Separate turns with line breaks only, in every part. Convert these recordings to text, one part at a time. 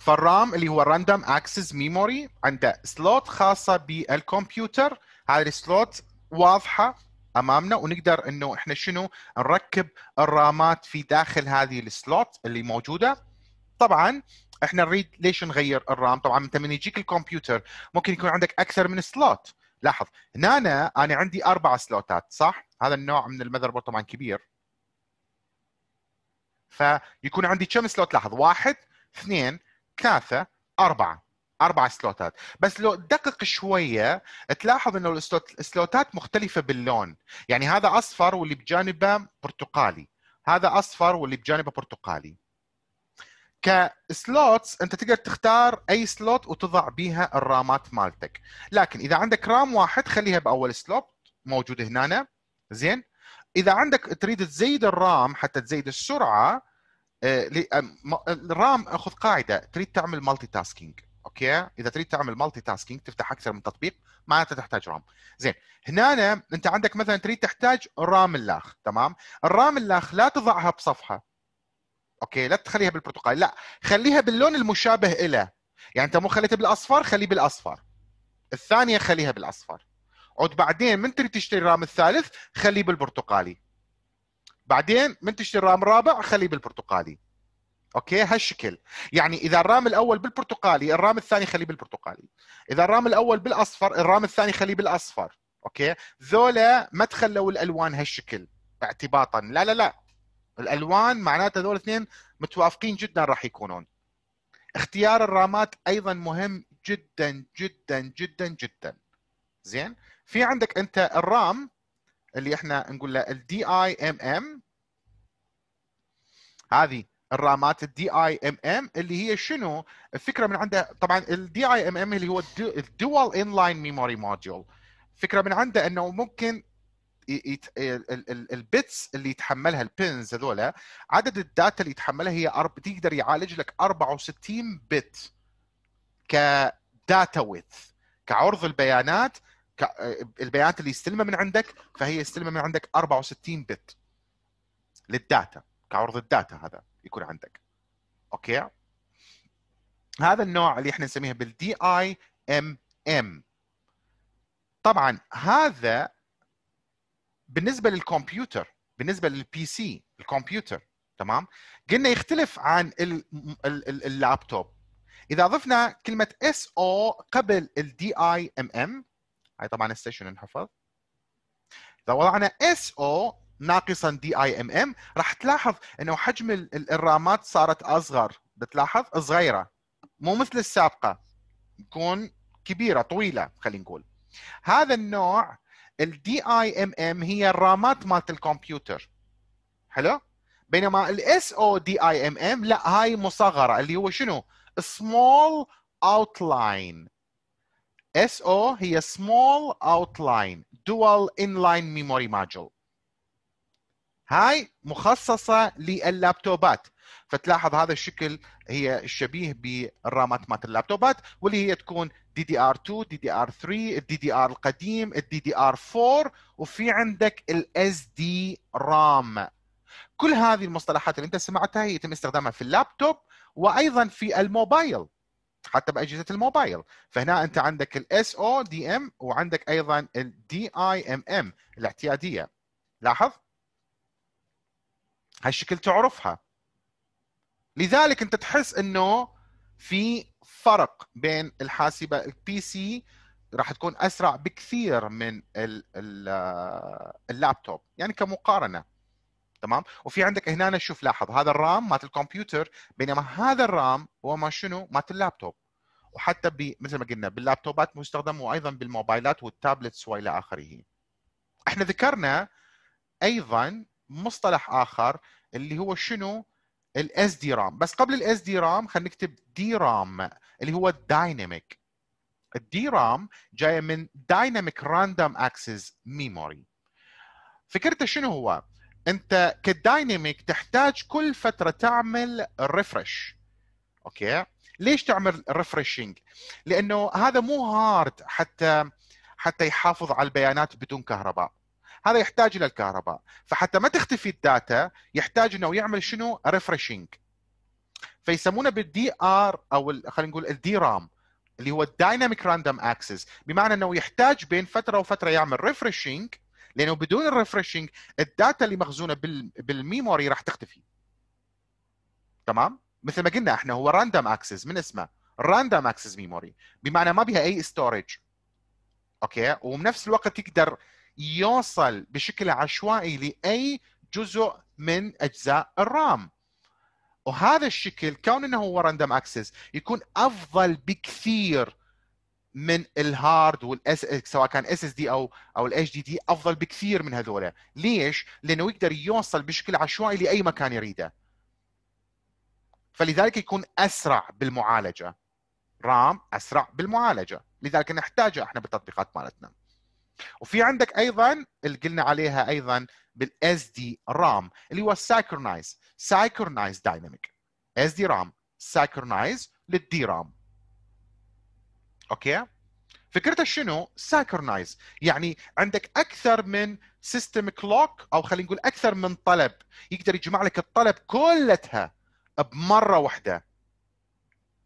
فالرام اللي هو راندوم اكسس ميموري عنده سلوت خاصه بالكمبيوتر هذه السلوت واضحه امامنا ونقدر انه احنا شنو نركب الرامات في داخل هذه السلوت اللي موجوده طبعا احنا نريد ليش نغير الرام طبعا انت من يجيك الكمبيوتر ممكن يكون عندك اكثر من سلوت لاحظ هنا أنا, انا عندي اربع سلوتات صح هذا النوع من المذر بورد طبعا كبير فيكون عندي كم سلوت لاحظ واحد اثنين كاثه اربعه اربع سلوتات بس لو تدقق شويه تلاحظ انه السلوتات مختلفه باللون يعني هذا اصفر واللي بجانبه برتقالي هذا اصفر واللي بجانبه برتقالي كسلوتس انت تقدر تختار اي سلوت وتضع بيها الرامات مالتك لكن اذا عندك رام واحد خليها باول سلوت موجود هنا زين اذا عندك تريد تزيد الرام حتى تزيد السرعه آه، آه، آه، الرام اخذ قاعده تريد تعمل مالتي تاسكينج اوكي اذا تريد تعمل مالتي تاسكينج تفتح اكثر من تطبيق معناته تحتاج رام زين هنا انت عندك مثلا تريد تحتاج رام اللاخ تمام الرام اللاخ لا تضعها بصفحه اوكي لا تخليها بالبرتقالي لا خليها باللون المشابه له يعني انت مو خليته بالاصفر خليه بالاصفر الثانيه خليها بالاصفر عود بعدين من تريد تشتري رام الثالث خليه بالبرتقالي بعدين من تشتري رام رابع خليه بالبرتقالي اوكي هالشكل يعني اذا الرام الاول بالبرتقالي الرام الثاني خليه بالبرتقالي اذا الرام الاول بالاصفر الرام الثاني خليه بالاصفر اوكي ذولا ما تخلوا الالوان هالشكل اعتباطا لا لا لا الالوان معناتها هذول اثنين متوافقين جدا راح يكونون اختيار الرامات ايضا مهم جدا جدا جدا جدا زين في عندك انت الرام اللي احنا نقول له الدي اي ام ام هذه الرامات الدي اي ام ام اللي هي شنو الفكره من عنده طبعا الدي اي ام ام اللي هو الدوال ان لاين ميموري موديول فكره من عنده انه ممكن البيتس اللي يتحملها البنز هذول عدد الداتا اللي يتحملها هي أرب... تقدر يعالج لك 64 بت كداتا ويث كعرض البيانات آه، البيانات اللي يستلمها من عندك فهي يستلمها من عندك 64 بت للداتا كعرض الداتا هذا يكون عندك اوكي هذا النوع اللي احنا نسميه بالدي اي ام ام طبعا هذا بالنسبه للكمبيوتر بالنسبه للبي سي الكمبيوتر تمام قلنا يختلف عن اللابتوب اذا ضفنا كلمه اس او قبل الدي اي ام ام هاي طبعا السيشن انحفظ اذا وضعنا اس او ناقصا دي اي ام ام راح تلاحظ انه حجم الرامات صارت اصغر بتلاحظ صغيره مو مثل السابقه تكون كبيره طويله خلينا نقول هذا النوع الدي اي ام ام هي الرامات مالت الكمبيوتر حلو بينما الاس او دي اي ام ام لا هاي مصغره اللي هو شنو سمول اوتلاين SO هي Small Outline Dual Inline Memory Module هاي مخصصة لللابتوبات فتلاحظ هذا الشكل هي شبيه بالرامات مات اللابتوبات واللي هي تكون دي دي ار 2 دي دي ار 3 DDR دي ار القديم ddr دي ار 4 وفي عندك الاس دي رام كل هذه المصطلحات اللي انت سمعتها يتم استخدامها في اللابتوب وايضا في الموبايل حتى باجهزه الموبايل فهنا انت عندك الاس او دي ام وعندك ايضا الدي اي ام ام الاعتياديه لاحظ هالشكل تعرفها لذلك انت تحس انه في فرق بين الحاسبه البي سي راح تكون اسرع بكثير من آه، اللابتوب يعني كمقارنه تمام وفي عندك هنا شوف لاحظ هذا الرام مات الكمبيوتر بينما هذا الرام هو ما شنو مات اللابتوب وحتى ب... مثل ما قلنا باللابتوبات مستخدم وايضا بالموبايلات والتابلتس والى اخره احنا ذكرنا ايضا مصطلح اخر اللي هو شنو الاس دي رام بس قبل الاس دي رام خلينا نكتب دي رام اللي هو الدايناميك الدي رام جايه من دايناميك راندوم اكسس ميموري فكرته شنو هو انت كدايناميك تحتاج كل فتره تعمل ريفرش اوكي ليش تعمل ريفرشنج لانه هذا مو هارد حتى حتى يحافظ على البيانات بدون كهرباء هذا يحتاج الى الكهرباء فحتى ما تختفي الداتا يحتاج انه يعمل شنو ريفرشنج فيسمونه بالدي ار او خلينا نقول الدي رام اللي هو الدايناميك راندوم اكسس بمعنى انه يحتاج بين فتره وفتره يعمل ريفرشنج لانه بدون الريفرشنج الداتا اللي مخزونه بالميموري راح تختفي تمام مثل ما قلنا احنا هو راندوم اكسس من اسمه راندوم اكسس ميموري بمعنى ما بها اي ستورج اوكي وبنفس الوقت يقدر يوصل بشكل عشوائي لاي جزء من اجزاء الرام وهذا الشكل كون انه هو راندوم اكسس يكون افضل بكثير من الهارد والاس سواء كان اس اس دي او او الاتش دي دي افضل بكثير من هذول ليش لانه يقدر يوصل بشكل عشوائي لاي مكان يريده فلذلك يكون اسرع بالمعالجه رام اسرع بالمعالجه لذلك نحتاجه احنا بالتطبيقات مالتنا وفي عندك ايضا اللي قلنا عليها ايضا بالاس دي رام اللي هو سايكرونايز سايكرونايز دايناميك اس دي رام سايكرونايز للدي رام اوكي فكرتها شنو؟ ساكرنايز يعني عندك اكثر من سيستم كلوك او خلينا نقول اكثر من طلب يقدر يجمع لك الطلب كلتها بمره واحده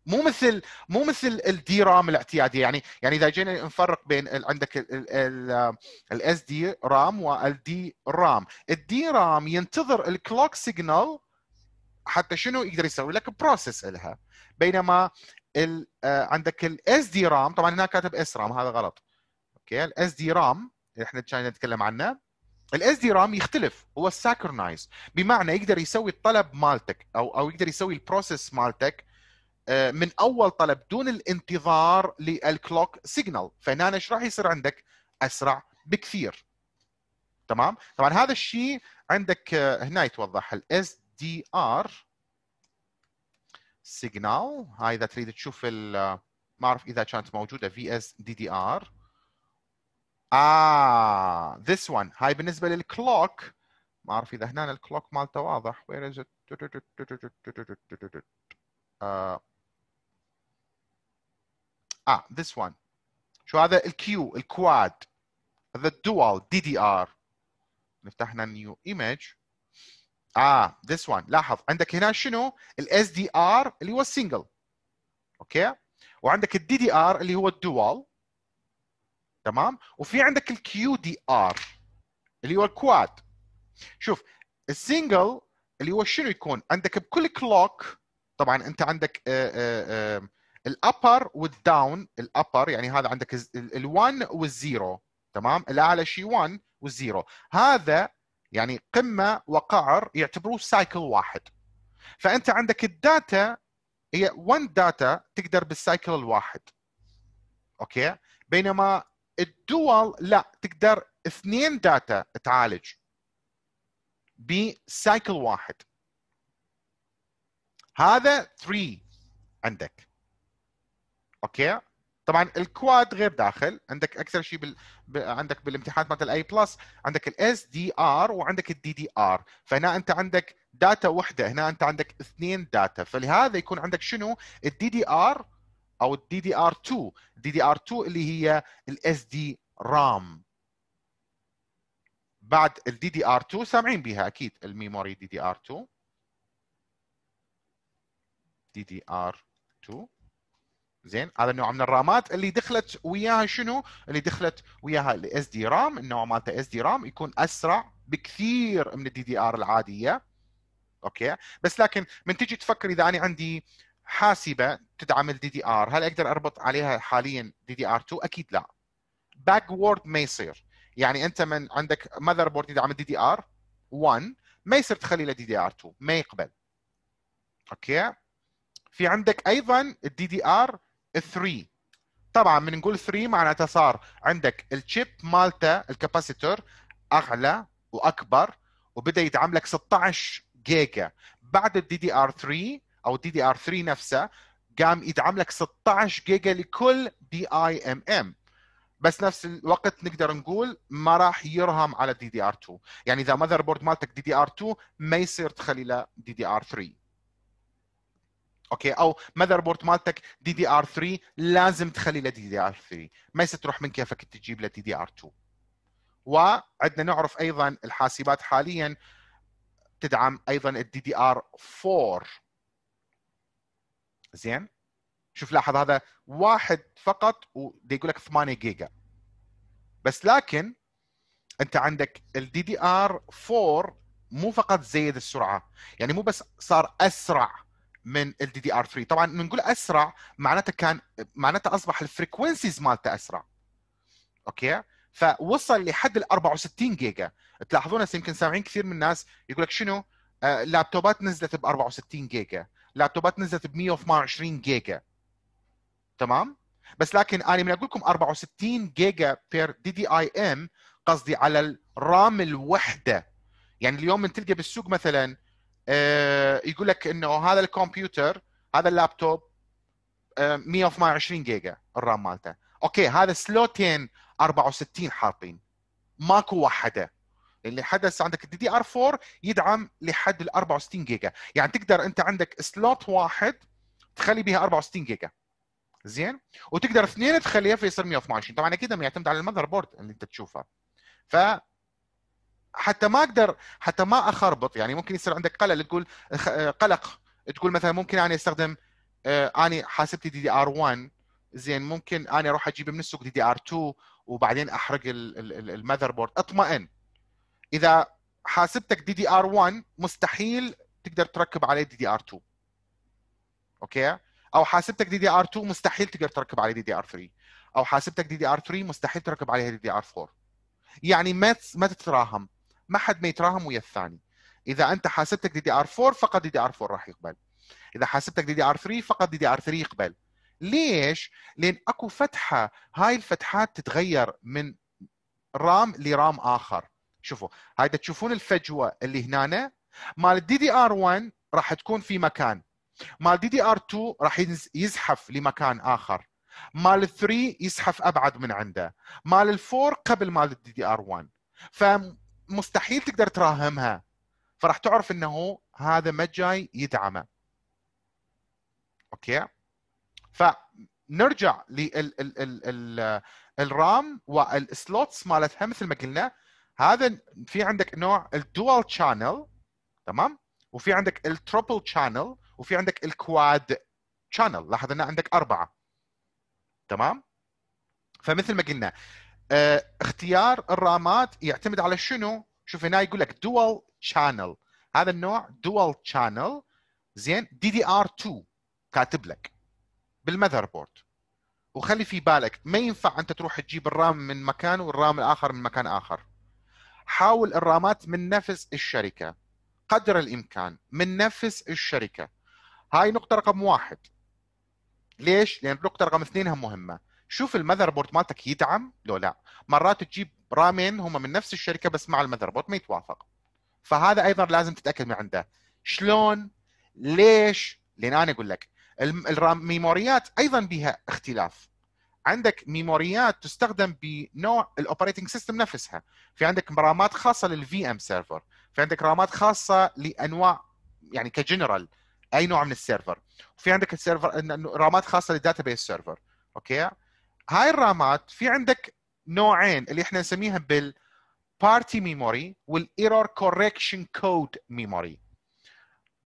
مو مثل مو مثل الدي رام الاعتياديه يعني يعني اذا جينا نفرق بين عندك الاس دي رام والدي رام الدي رام ينتظر الكلوك سيجنال حتى شنو يقدر يسوي لك بروسيس لها بينما ال آه، عندك الاس دي رام طبعا هنا كاتب اس رام هذا غلط اوكي الاس دي رام اللي احنا كنا نتكلم عنه الاس دي رام يختلف هو ساكرنايز بمعنى يقدر يسوي الطلب مالتك او او يقدر يسوي البروسيس مالتك آه، من اول طلب دون الانتظار للكلوك سيجنال فهنا ايش راح يصير عندك اسرع بكثير تمام طبعا هذا الشيء عندك آه، هنا يتوضح الاس دي ار سيجنال هاي اذا تريد تشوف ال ما اعرف اذا كانت موجوده في اس دي دي ار اه this one هاي بالنسبه للكلوك ما اعرف اذا هنا الكلوك مالته واضح وير از اه this one شو هذا الكيو الكواد هذا الدوال دي دي ار نفتح هنا نيو ايمج اه ذس وان لاحظ عندك هنا شنو الاس دي ار اللي هو السنجل اوكي وعندك الدي دي ار اللي هو الدوال تمام وفي عندك الكيو دي ار اللي هو الكواد شوف السنجل اللي هو شنو يكون عندك بكل كلوك طبعا انت عندك الابر والداون الابر يعني هذا عندك ال1 والزيرو تمام الاعلى شيء 1 والزيرو هذا يعني قمه وقعر يعتبروه سايكل واحد فانت عندك الداتا هي 1 داتا تقدر بالسايكل الواحد اوكي بينما الدول لا تقدر اثنين داتا تعالج بسايكل واحد هذا 3 عندك اوكي طبعا الكواد غير داخل عندك اكثر شيء بال... ب... عندك بالامتحانات مثل الاي بلس عندك الاس دي ار وعندك الدي دي ار فهنا انت عندك داتا وحده هنا انت عندك اثنين داتا فلهذا يكون عندك شنو الدي دي ار او الدي دي ار 2 الدي دي ار 2 اللي هي الاس دي رام بعد الدي دي ار 2 سامعين بها اكيد الميموري دي دي ار 2 دي دي ار 2 زين هذا النوع من الرامات اللي دخلت وياها شنو؟ اللي دخلت وياها الاس دي رام النوع مالته اس دي رام يكون اسرع بكثير من الدي دي ار العاديه اوكي بس لكن من تجي تفكر اذا انا عندي حاسبه تدعم الدي دي ار هل اقدر اربط عليها حاليا دي دي ار 2 اكيد لا باك وورد ما يصير يعني انت من عندك ماذر بورد يدعم الدي دي ار 1 ما يصير تخلي له دي دي ار 2 ما يقبل اوكي في عندك ايضا الدي دي ار 3 طبعا من نقول 3 معناتها صار عندك الشيب مالته الكاباسيتور اغلى واكبر وبدا يدعم لك 16 جيجا بعد الدي دي ار 3 او الدي دي ار 3 نفسه قام يدعم لك 16 جيجا لكل دي اي ام ام بس نفس الوقت نقدر نقول ما راح يرهم على دي دي ار 2 يعني اذا ماذر بورد مالتك دي دي ار 2 ما يصير تخلي له دي دي ار 3 اوكي او ماذر بورد مالتك دي دي ار 3 لازم تخلي لدي دي ار 3 ما يصير تروح من كيفك تجيب لدي دي ار 2 وعندنا نعرف ايضا الحاسبات حاليا تدعم ايضا الدي دي ار 4 زين شوف لاحظ هذا واحد فقط ويقول لك 8 جيجا بس لكن انت عندك الدي دي ار 4 مو فقط زيد السرعه يعني مو بس صار اسرع من ال دي دي ار 3 طبعا بنقول اسرع معناتها كان معناتها اصبح الفريكونسيز مالته اسرع اوكي فوصل لحد ال 64 جيجا تلاحظون هسه يمكن سامعين كثير من الناس يقول لك شنو آه، لابتوبات نزلت ب 64 جيجا لابتوبات نزلت ب 128 جيجا تمام بس لكن انا من اقول لكم 64 جيجا بير دي دي اي ام قصدي على الرام الوحده يعني اليوم من تلقى بالسوق مثلا آه، يقول لك انه هذا الكمبيوتر هذا اللابتوب 128 آه، جيجا الرام مالته اوكي هذا سلوتين 64 حاطين ماكو وحده اللي حدث عندك الدي دي ار 4 يدعم لحد ال 64 جيجا يعني تقدر انت عندك سلوت واحد تخلي بها 64 جيجا زين وتقدر اثنين تخليها فيصير 128 طبعا اكيد يعتمد على المذر بورد اللي انت تشوفه ف حتى ما اقدر حتى ما اخربط يعني ممكن يصير عندك قلق تقول آه، قلق تقول مثلا ممكن اني استخدم آه، اني حاسبتي دي دي ار 1 زين ممكن اني اروح اجيب من السوق دي دي ار 2 وبعدين احرق المذر بورد اطمئن اذا حاسبتك دي دي ار 1 مستحيل تقدر تركب عليه دي دي ار 2 اوكي او حاسبتك دي دي ار 2 مستحيل تقدر تركب عليه دي دي ار 3 او حاسبتك دي دي ار 3 مستحيل تركب عليها دي دي ار 4 يعني ما ما تتراهم ما حد ما يتراهم ويا الثاني اذا انت حاسبتك دي دي ار 4 فقط دي دي ار 4 راح يقبل اذا حاسبتك دي دي ار 3 فقط دي دي ار 3 يقبل ليش؟ لان اكو فتحه هاي الفتحات تتغير من رام لرام اخر شوفوا هاي تشوفون الفجوه اللي هنا مال دي دي ار 1 راح تكون في مكان مال دي دي ار 2 راح يزحف لمكان اخر مال 3 يزحف ابعد من عنده مال 4 قبل مال دي دي ار 1 ف مستحيل تقدر تراهمها فراح تعرف انه هذا ما جاي يدعمه اوكي فنرجع للرام والسلوتس مالتها مثل ما قلنا هذا في عندك نوع الدوال شانل تمام وفي عندك التربل شانل وفي عندك الكواد شانل لاحظ ان عندك اربعه تمام فمثل ما قلنا آه، اختيار الرامات يعتمد على شنو؟ شوف هنا يقول لك دول شانل هذا النوع دول شانل زين دي دي ار 2 كاتب لك بالماذر بورد وخلي في بالك ما ينفع انت تروح تجيب الرام من مكان والرام الاخر من مكان اخر حاول الرامات من نفس الشركه قدر الامكان من نفس الشركه هاي نقطه رقم واحد ليش؟ لان النقطه رقم اثنين هم مهمه شوف المذر بورد مالتك يدعم لو لا مرات تجيب رامين هم من نفس الشركه بس مع المذر بورد ما يتوافق فهذا ايضا لازم تتاكد من عنده شلون ليش لان انا اقول لك الميموريات ايضا بها اختلاف عندك ميموريات تستخدم بنوع الاوبريتنج سيستم نفسها في عندك رامات خاصه للفي ام سيرفر في عندك رامات خاصه لانواع يعني كجنرال اي نوع من السيرفر وفي عندك السيرفر رامات خاصه للداتا بيس سيرفر اوكي هاي الرامات في عندك نوعين اللي احنا نسميها بالبارتي ميموري والايرور كوركشن كود ميموري